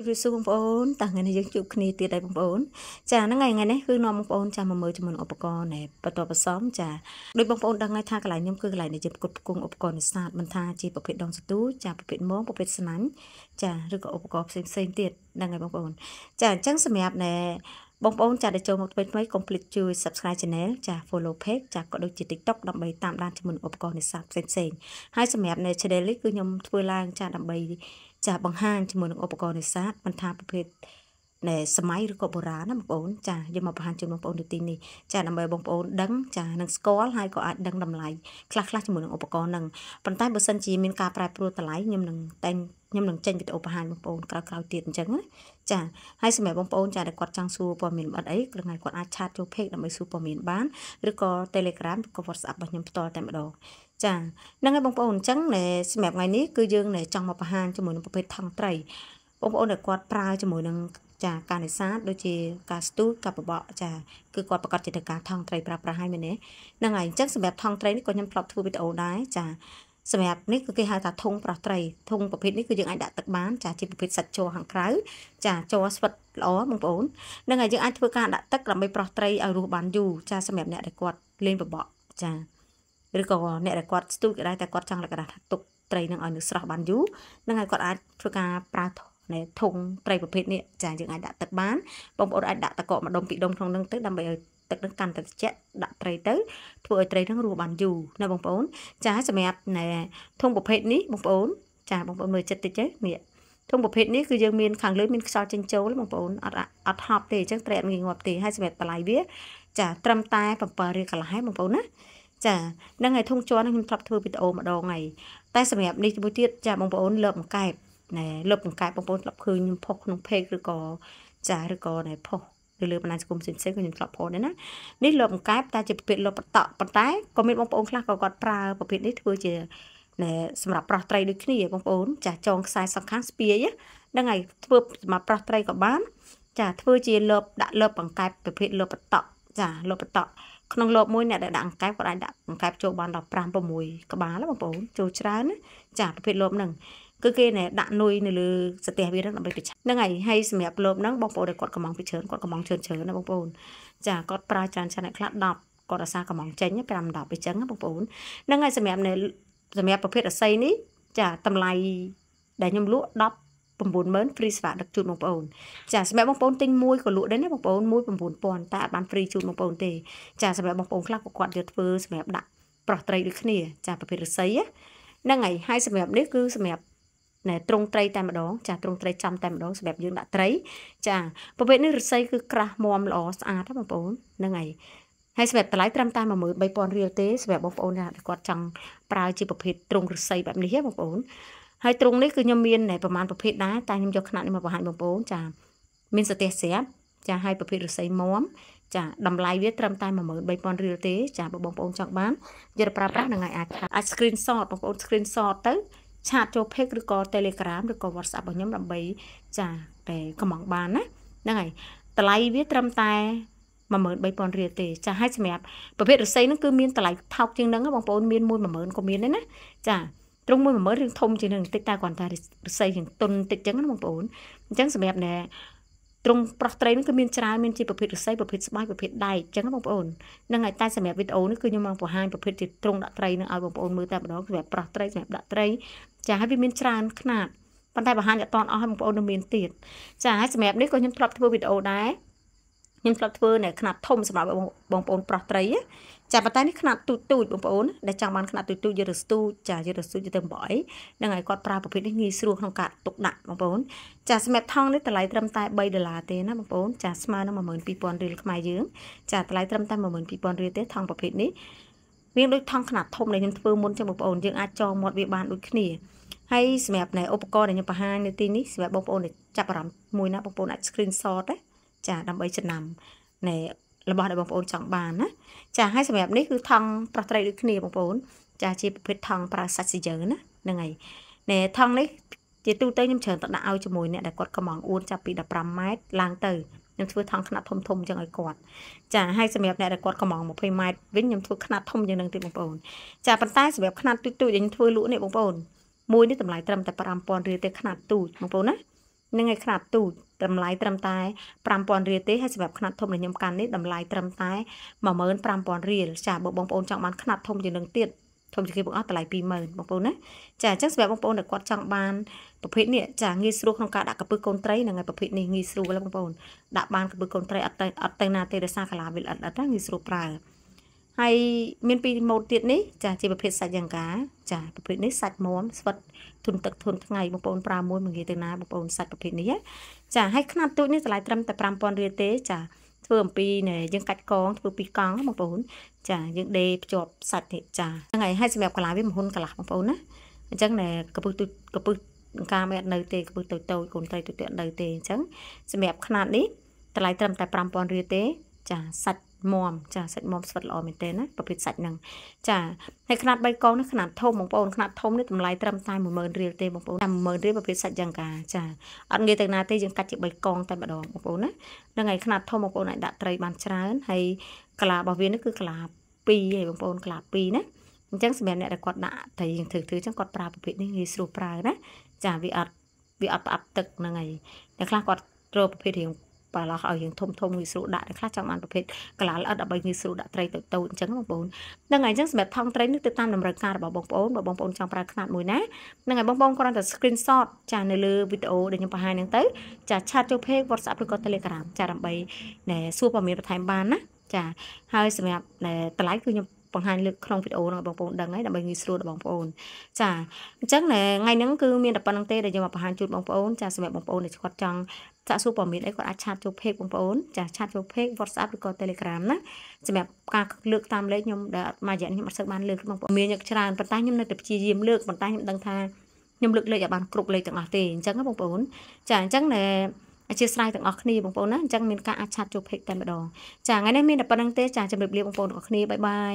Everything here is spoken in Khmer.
គឺសួរបងប្អូនតើថ្ងៃនេះយើងជួបគ្នាទៀតហើយបងប្អូន ចាហ្នឹងហើយថ្ងៃនេះគឺនាំបងប្អូនចាមកមើលចំនួនឧបករណ៍ណែបន្ទាប់បន្សំចាដូចបងប្អូនដឹងហើយថាកន្លែងខ្ញុំគឺកន្លែងដែលយើងផ្គត់ផ្គង់ឧបករណ៍នេសាទមិនថាជាប្រភេទដងសទូចាប្រភេទមងប្រភេទស្នាញ់ចាឬក៏ឧបករណ៍ផ្សេងផ្សេងទៀតហ្នឹងហើយបងប្អូនចាអញ្ចឹងសម្រាប់ណែបងប្អូនចាដែលចូលមកថ្មីថ្មី complete ជួយ subscribe channel ចា follow page ចាក៏ដូចជា TikTok ដើម្បីតាមដានចំនួនឧបករណ៍នេសាទផ្សេងផ្សេងហើយសម្រាប់នៅ channel នេះគឺខ្ញុំធ្វើឡើងចាដើម្បីចាបង្ហាញជាមួយនឹងឧបករណ៍នេសាទមិនថាប្រភេទនៃសម័យឬក៏បុរាណណាបងប្អូនចាយកមកបង្ហាញជូនបងប្អូននៅទីនេះចាដើម្បីបងប្អូនដឹងចានឹងស្គាល់ហើយក៏អាចដឹងតម្លៃខ្លះខ្លះជាមួយនឹងឧបករណ៍ហ្នឹងប៉ុន្តែបើសិនជាមានការប្រែប្រួលតម្លៃខ្ញុំនឹងតែងខ្ញុំនឹងចេញវីដេអូបង្ហាញបងប្អូនក្រោយៗទៀតអញ្ចឹងណាចាហើយសម្រាប់បងប្អូនចាដែលគាត់ចង់សួរព័ត៌មានបាត់អីគ្រាន់តែគាត់អាចឆាតចូល page ដើម្បីសួរព័ត៌មានបានឬក៏ Telegram ឬក៏ WhatsApp របស់ខ្ញុំផ្ទាល់តែម្ដងចាហ្នឹងហើយបងប្អូនអញ្ចឹងសម្រាប់ថ្ងៃនេះគឺយើងចង់មកបង្ហាញជាមួយនឹងប្រភេទថងត្រីបងប្អូនដែលគាត់ប្រើជាមួយនឹងចាការនេសាទដូចជាការស្ទូចការបបកចាគឺគាត់ប្រកាសជាត្រូវការថងត្រីប្រើប្រាស់ហើយមែនទេហ្នឹងហើយអញ្ចឹងសម្រាប់ថងត្រីនេះក៏ខ្ញុំធ្លាប់ធ្វើវីដេអូដែរចាសម្រាប់នេះគឺគេហៅថាធុងប្រោះត្រីធុងប្រភេទនេះគឺយើងអាចដាក់ទឹកបានចាជាប្រភេទសាច់ជ័រខាងក្រៅចាជ័រស្វិតល្អបងប្អូននឹងហើយយើងអាចធ្វើការដាក់ទឹកដើម្បីប្រោះត្រីឲ្យរស់បានយូរចាសម្រាប់អ្នកដែលគាត់លេងបបក់ចាឬក៏អ្នកដែលគាត់ស្ទូចក៏ដែរតែគាត់ចង់លក្ខណៈថាទុកត្រីនឹងឲ្យនៅស្រស់បានយូរនឹងហើយគាត់អាចធ្វើការប្រើធុងនៃធុងត្រីប្រភេទនេះចាយើងអាចដាក់ទឹកបានបងប្អូនអាចដាក់តកកម្ដុំពីរដុំក្នុងនឹងទៅដើម្បីឲ្យទឹកនឹងកាន់តែត្រជាក់ដាក់ត្រីទៅធ្វើឲ្យត្រីនឹងរស់បានយូរណាបងប្អូនចាសម្រាប់ណែធុងប្រភេទនេះបងប្អូន ចាបងប្អូនមើលចិត្តតិចទេនេះធុងប្រភេទនេះគឺយើងមានខាងលើមានខ្យល់ចេញចូលបងប្អូនអត់អត់ហប់ទេអញ្ចឹងត្រីអត់ងាយងាប់ទេហើយសម្រាប់តម្លៃវា ចាត្រឹមតែ7រៀលកន្លះហើយបងប្អូនណាចានឹងឯធុងជន់ខ្ញុំធ្លាប់ធ្វើវីដេអូម្ដងហើយតែសម្រាប់នេះមួយទៀតចាបងប្អូនលើបអង្កែបណែលើកកង្កែបបងប្អូនធ្លាប់ឃើញខ្ញុំផុសក្នុងเพจឬក៏ចាឬក៏ណែផុសឬលើបណ្ដាញសង្គមផ្សេងៗក៏ខ្ញុំធ្លាប់ផុសដែរណានេះលបកង្កែបតែជាប្រភេទលបបតក់ប៉ុន្តែក៏មានបងប្អូនខ្លះក៏គាត់ប្រើប្រភេទនេះធ្វើជាណែសម្រាប់ប្រោះត្រីដូចគ្នាបងប្អូនចាចងខ្សែសង្ខាងស្ពាយហ្នឹងហើយធ្វើសម្រាប់ប្រោះត្រីក៏បានចាធ្វើជាលបដាក់លបបង្កែបប្រភេទលបបតក់ចាលបបតក់ក្នុងលបមួយអ្នកដែលដាក់អង្កែបក៏អាចដាក់អង្កែបចូលបាន15 6ក្បាលបងប្អូនចូលច្រើនណាចាប្រភេទលបហ្នឹងគឺគេណែដាក់នុយនៅលើស្ទះវានឹងដើម្បីប្រឆាំងហ្នឹងហើយហើយសម្រាប់លោកហ្នឹងបងប្អូនដែលគាត់កំងពីច្រើនគាត់កំងជឿនជឿនណាបងប្អូនចាគាត់ប្រើច្រើនច្រើនអ្នកខ្លះ10គាត់អាសាកំងចេញ5 10អីចឹងបងប្អូនហ្នឹងហើយសម្រាប់នៅសម្រាប់ប្រភេទអស័យនេះចាតម្លៃដែលខ្ញុំលក់10 90000 free ស្វាដឹកជូនបងប្អូនចាសម្រាប់បងប្អូនទិញមួយក៏លក់ដែរណាបងប្អូន1 9000តែអត់បាន free ជូនបងប្អូនទេចាសម្រាប់បងប្អូនខ្លះក៏គាត់យកធ្វើសម្រាប់ដាក់ប្រោះត្រីដូចគ្នាចាប្រភេទរស័យហ្នឹងហើយហើយសម្រាប់នេះគឺសម្រាប់ណែត្រង់ត្រីតែម្ដងចាត្រង់ត្រីចំតែម្ដងសម្រាប់យើងដាក់ត្រីចាប្រភេទនេះឫស្សីគឺក្រាស់មាំល្អស្អាតណាបងប្អូនហ្នឹងហើយហើយសម្រាប់តម្លៃត្រឹមតែ13000រៀលទេសម្រាប់បងប្អូនណាគាត់ចង់ប្រើជាប្រភេទត្រង់ឫស្សីបែបនេះហ៎បងប្អូនហើយត្រង់នេះគឺខ្ញុំមានប្រមាណប្រភេទដែរតែខ្ញុំយកຂະຫນាត់នេះមកបង្ហាញបងប្អូនចាមានសាទះស្រាប់ចាហើយប្រភេទឫស្សីមមចាតម្លៃវាត្រឹមតែ13000រៀលទេចាបងប្អូនចង់បានយកទៅប្រើប្រាស់នឹងអាចអាច screen shot បងប្អូន screen shot ទៅឆាតចូល Page ឬក៏ Telegram ឬក៏ WhatsApp របស់ខ្ញុំដើម្បី ចាតែកំងបានណាហ្នឹងហើយតម្លៃវាត្រឹមតែ13000រៀលទេចាហើយសម្រាប់ប្រភេទរស្មីហ្នឹងគឺមានតម្លៃថោកជាងហ្នឹងបងប្អូនមាន10000ក៏មានដែរណាចាត្រង់10000រឿងធំជាងហ្នឹងបន្តិចតែគ្រាន់តែរស្មីជាងទុនបន្តិចចឹងណាបងប្អូនអញ្ចឹងសម្រាប់អ្នកទ្រង់ប្រោះត្រីនេះគឺមានច្រើនមានជាប្រភេទឫស្សីប្រភេទស្បាយប្រភេទដែកអញ្ចឹងបងប្អូននឹងហើយតែសម្រាប់វីដេអូនេះគឺខ្ញុំមកបង្ហាញប្រភេទជាទ្រង់ដាក់ត្រីនឹងឲ្យបងប្អូនមើលតែម្ដងសម្រាប់ប្រោះត្រីសម្រាប់ដាក់ត្រីចាហើយវាមានច្រើនខ្នាតប៉ុន្តែបង្ហាញអត់តន់អស់ហើយបងប្អូននៅមានទៀតចាហើយសម្រាប់នេះក៏ខ្ញុំធ្លាប់ធ្វើវីដេអូដែរខ្ញុំធ្លាប់ធ្វើនៅຂະຫນាត់ធំសម្រាប់បងប្អូនប្រុសត្រីចាប៉ុន្តែនេះខ្នាតទូចទូចបងប្អូនដែលចង់បានខ្នាតទូចទូចយករស្ទូចចាយករស្ទូចទៅ8ហ្នឹងហើយគាត់ប្រើប្រភេទនេះងាយស្រួលក្នុងការទុកដាក់បងប្អូន ចាសម្រាប់ថងនេះតម្លៃត្រឹមតែ3ដុល្លារទេណាបងប្អូនចាស្មើនឹង12000រៀលខ្មែរយើងចាតម្លៃត្រឹមតែ12000រៀលទេថងប្រភេទនេះវាដូចថងខ្នាតធំដែលខ្ញុំធ្វើមុនចឹងបងប្អូនយើងអាចចងមាត់វាបានដូចគ្នាហើយសម្រាប់នៅឧបករណ៍ដែលខ្ញុំបង្ហាញនៅទីនេះសម្រាប់បងប្អូនដែលចាប់អារម្មណ៍មួយណាបងប្អូនអាច screen shot ណាចាដើម្បីចំណាំណែរបស់ដែលបងប្អូន ចង់បានណាចាហើយសម្រាប់នេះគឺថង់ប្រោះត្រីដូចគ្នាបងប្អូន ចាជាប្រភេទថង់ប្រើសាច់ស៊ីយើណាហ្នឹងហើយណែថង់នេះជាទូទៅខ្ញុំច្រើនតែដាក់ឲ្យជាមួយអ្នកដែលគាត់កំងអួនចាប់ពី15ម៉ែត្រឡើងទៅខ្ញុំធ្វើថង់ខ្នាតធំធំចឹងឲ្យគាត់ចាហើយសម្រាប់អ្នកដែលគាត់កំង20ម៉ែត្រវិញខ្ញុំធ្វើខ្នាតធំយ៉ាងនឹងទៀតបងប្អូនចាប៉ុន្តែសម្រាប់ខ្នាតទូចទូចដែលខ្ញុំធ្វើលក់នេះបងប្អូន មួយនេះតម្លៃត្រឹមតែ5000រៀលទេខ្នាតទូចបងប្អូនណានឹងឲ្យខ្នាតទូចតម្លៃត្រឹមតែ5000រៀលទេហើយសម្រាប់ខ្នាតធំដែលខ្ញុំកាន់នេះតម្លៃត្រឹមតែ15000រៀលចាបើបងប្អូនចង់បានខ្នាតធំជាងនឹងទៀតធំជាងគេបងអស់តម្លៃ20000បងប្អូនណាចាអញ្ចឹងសម្រាប់បងប្អូនដែលគាត់ចង់បានប្រភេទនេះចាងាយស្រួលក្នុងការដាក់កពឹសកូនត្រីនិងឯប្រភេទនេះងាយស្រួលបងប្អូនដាក់បានកពឹសកូនត្រីអត់ទៅអត់ទៅណាទេដោយសារកាឡាវាអត់អត់ណាងាយស្រួលប្រើហើយមានពីរម៉ូតទៀតនេះចាជាប្រភេទសាច់យ៉ាងកាចាប្រភេទនេះសាច់មមស្វិតទុនទឹកទុនថ្ងៃបងប្អូនប្រើមួយមួយងាយទៅណាបងប្អូនសាច់ប្រភេទនេះចាហើយខ្នាតទូចនេះតម្លៃត្រឹមតែ5000រៀលទេចាធ្វើអំពីណែយើងកាច់កងធ្វើពីកង់បងប្អូន ចាយើងដេរភ្ជាប់សាច់នេះចាហ្នឹងហើយហើយសម្រាប់កាឡាវាមហ៊ុនកឡាបងប្អូនណាអញ្ចឹងណែកពឹសទូចកពឹសការមិនអត់នៅទេកពឹសតូចតូចកូនត្រីទូចនៅទេអញ្ចឹងសម្រាប់ខ្នាតនេះតម្លៃត្រឹមតែ5000រៀលទេចាសាច់មមចាសាច់មមស្វិតល្អមែនទេណាប្រភេទសាច់ហ្នឹងចាហើយຂណាត់3កងនេះຂណាត់ធំបងប្អូនຂណាត់ធំនេះតម្លៃត្រឹមតែ10000រៀលទេបងប្អូនតែ10000រៀលប្រភេទសាច់យ៉ាងកាចាអត់ងាយទៅណាទេយើងកាត់ជា3កងតែម្ដងបងប្អូនណាហ្នឹងហើយຂណាត់ធំបងប្អូនអាចដាក់ត្រីបានច្រើនហើយកាឡារបស់វានេះគឺកាឡា2ហើយបងប្អូនកាឡា2ណាអញ្ចឹងសម្រាប់អ្នកដែលគាត់ដាក់ត្រីយើងធ្វើធ្វើអញ្ចឹងគាត់ប្រើប្រភេទនេះងាយស្រួលប្រើណាចាវាអត់វាអត់ផ្អាប់ទឹកហ្នឹងហើយអ្នកខ្លះគាត់រកប្រភេទរៀងប្រឡោះឲ្យយើងធំធំងាយស្រួលដាក់ខ្លះចង់បានប្រភេទកលាល្អិតដើម្បីងាយស្រួលដាក់ត្រីតូចតូចអញ្ចឹងបងប្អូនហ្នឹងហើយអញ្ចឹងសម្រាប់ថងត្រីនេះទៅតាមតម្រូវការរបស់បងប្អូនបើបងប្អូនចង់ប្រើខ្នាតមួយណាហ្នឹងហើយបងប្អូនគ្រាន់តែ screenshot ចានៅលើវីដេអូដែលខ្ញុំបង្ហាញហ្នឹងទៅចាឆាតចូល page WhatsApp ឬក៏ Telegram ចាដើម្បីណែសួរព័ត៌មានបន្ថែមបានណាចាហើយសម្រាប់តម្លៃគឺខ្ញុំបង្ហាញលើក្នុងវីដេអូហ្នឹងបងប្អូនដឹងហើយដើម្បីងាយស្រួលដល់បងប្អូនចាអញ្ចឹងថ្ងៃហ្នឹងគឺមានតែប៉ុណ្្នឹងទេដែលយើងមកបង្ហាញជូនបងប្អូនចាសម្រាប់បងប្អូនដែលគាត់ចង់សាក់សួរព័ត៌មានអីគាត់អាចឆាតចូល page បងប្អូនចាឆាតចូល page WhatsApp ឬក៏ Telegram ណាសម្រាប់ការលើកតាមលេខខ្ញុំដែលអត់មករយៈខ្ញុំអត់សូវបានលើកបងប្អូនមានញឹកច្រើនប៉ុន្តែខ្ញុំនៅតែព្យាយាមលើកប៉ុន្តែខ្ញុំដឹងថាខ្ញុំលើកលេខឲ្យបានគ្រប់លេខទាំងអស់ទេអញ្ចឹងណាបងប្អូន ចាអញ្ចឹងណែអធិស្ស្រ័យទាំងអស់គ្នាបងប្អូនណាអញ្ចឹងមានការអាចឆាត់ជួបភិកតែម្ដងចាថ្ងៃនេះមានតែប៉ុណ្្នឹងទេចាជម្រាបលាបងប្អូនទាំងអស់គ្នាបាយបាយ